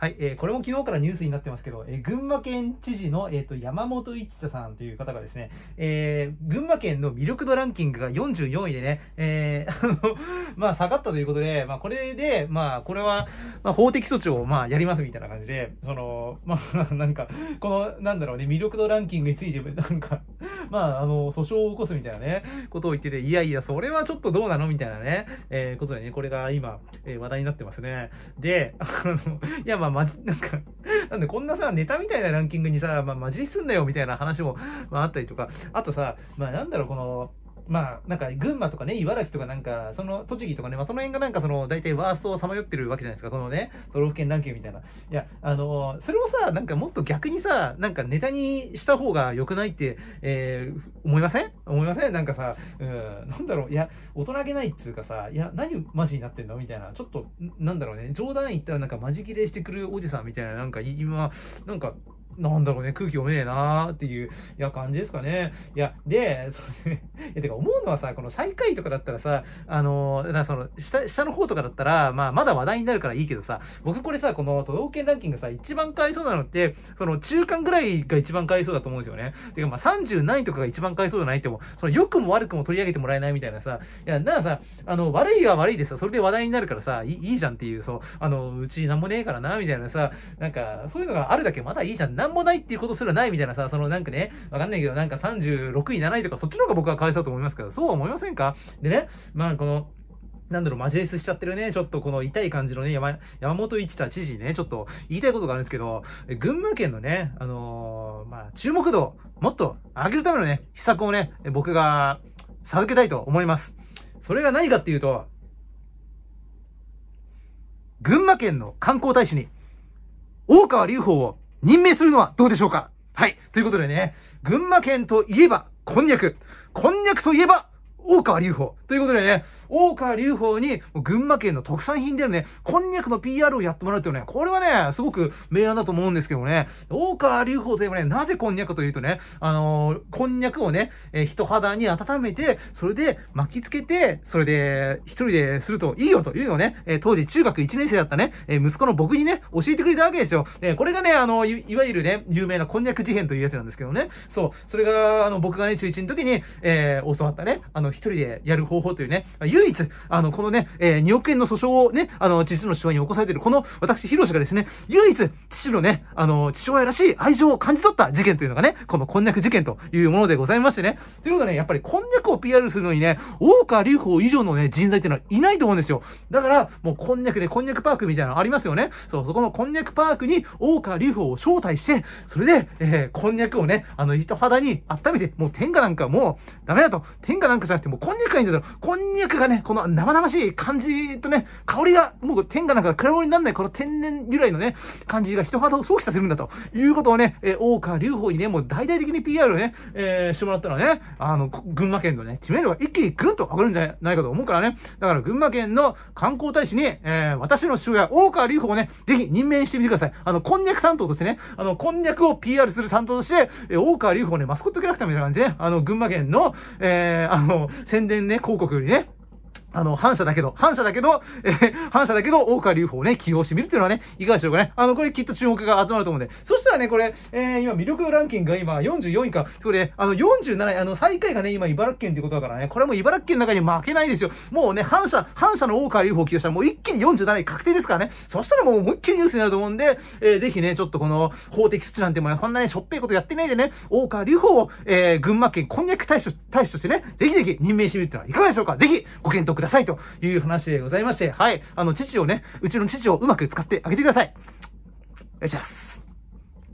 はい、えー、これも昨日からニュースになってますけど、えー、群馬県知事の、えーと、山本一太さんという方がですね、えー、群馬県の魅力度ランキングが44位でね、えー、あの、まあ、下がったということで、まあ、これで、まあ、これは、まあ、法的措置を、まあ、やりますみたいな感じで、その、まあ、なんか、この、なんだろうね、魅力度ランキングについて、なんか、まあ、あの、訴訟を起こすみたいなね、ことを言ってて、いやいや、それはちょっとどうなのみたいなね、えー、ことでね、これが今、えー、話題になってますね。で、あの、いや、まあ、あまじ、なんかなんでこんなさ、ネタみたいなランキングにさ、まあ、マにすんなよみたいな話も、まあ、あったりとか、あとさ、まあ、なんだろう、この、まあなんか群馬とかね茨城とかなんかその栃木とかね、まあ、その辺がなんかその大体ワーストをさまよってるわけじゃないですかこのね都道府県ランキングみたいないやあのそれをさなんかもっと逆にさなんかネタにした方が良くないって、えー、思いません思いませんなんかさうんなんだろういや大人げないっつうかさいや何マジになってんのみたいなちょっとなんだろうね冗談言ったらなんかマジ切れしてくるおじさんみたいななんか今なんかなんだろうね、空気読めねえなーっていう、いや、感じですかね。いや、で、それ、ね、てか思うのはさ、この最下位とかだったらさ、あのだその、下、下の方とかだったら、まあ、まだ話題になるからいいけどさ、僕これさ、この都道府県ランキングさ、一番買いそうなのって、その中間ぐらいが一番買いそうだと思うんですよね。てか、まあ、30何位とかが一番買いそうじゃないっても、その良くも悪くも取り上げてもらえないみたいなさ、いや、ならさ、あの、悪いは悪いでさ、それで話題になるからさ、いいいじゃんっていう、そう、あの、うちなんもねえからな、みたいなさ、なんか、そういうのがあるだけまだいいじゃんなんもないっていうことすらないみたいなさ、そのなんかね、わかんないけど、なんか36位、7位とかそっちの方が僕はかわいそうと思いますけど、そうは思いませんかでね、まあこの、なんだろう、マジレスしちゃってるね、ちょっとこの痛い感じのね、山山本一太知事ね、ちょっと言いたいことがあるんですけど、群馬県のね、あのー、まあ、注目度、もっと上げるためのね、秘策をね、僕が授けたいと思います。それが何かっていうと、群馬県の観光大使に、大川隆法を任命するのはどうでしょうかはい。ということでね、群馬県といえば、こんにゃく。こんにゃくといえば、大川隆法。ということでね、大川隆法に群馬県の特産品であるね、こんにゃくの PR をやってもらうっていうね、これはね、すごく明暗だと思うんですけどもね、大川隆法といえばね、なぜこんにゃくというとね、あのー、こんにゃくをね、えー、人肌に温めて、それで巻きつけて、それで一人でするといいよというのをね、えー、当時中学1年生だったね、え息子の僕にね、教えてくれたわけですよ。えこれがね、あのい、いわゆるね、有名なこんにゃく事変というやつなんですけどね、そう、それが、あの、僕がね、中1の時に、えー、教わったね、あの、の、一人でやる方法というね、唯一、あの、このね、えー、2億円の訴訟をね、あの、実の父親に起こされている、この私、ヒロシがですね、唯一、父のね、あの、父親らしい愛情を感じ取った事件というのがね、このこんにゃく事件というものでございましてね。ということでね、やっぱりこんにゃくを PR するのにね、大川隆法以上のね、人材っていうのはいないと思うんですよ。だから、もうこんにゃくでこんにゃくパークみたいなのありますよね。そう、そこのこんにゃくパークに大川隆法を招待して、それで、えー、こんにゃくをね、あの、人肌に温めて、もう天下なんかもうダメだと。天下なんかじゃくてもうこんにゃくがいいんだすこんにゃくがねこの生々しい感じとね香りがもう天下なんか暗べにならないこの天然由来のね感じが人肌を想起させるんだということをね、えー、大川隆法にねもう大々的に PR をね、えー、してもらったらねあの群馬県のね知名度が一気にグンと上がるんじゃないかと思うからねだから群馬県の観光大使に、えー、私の父親大川隆法をねぜひ任命してみてくださいあのこんにゃく担当としてねあのこんにゃくを PR する担当として、えー、大川隆法ねマスコットキャラクターみたいな感じで、ね、あの群馬県の、えー、あの宣伝ね、広告よりね。あの、反射だけど、反射だけど、えー、反射だけど、大川隆法をね、起用してみるっていうのはね、いかがでしょうかね。あの、これきっと注目が集まると思うんで。そしたらね、これ、えー、今、魅力ランキングが今、44位か。それ、あの、47位、あの、最下位がね、今、茨城県ってことだからね、これも茨城県の中に負けないですよ。もうね、反射、反射の大川隆法を起用したら、もう一気に47位確定ですからね。そしたらもうもう一気にニュースになると思うんで、えー、ぜひね、ちょっとこの、法的措置なんてもね、そんなね、しょっぺいことやってないでね、大川隆法を、えー、群馬県こんにゃく大使大使としてね、ぜひぜひ任命してみるってのはいかがでしょうか。ぜひ、ご検討ください。ださいという話でございまして、はい。あの、父をね、うちの父をうまく使ってあげてください。お願いします。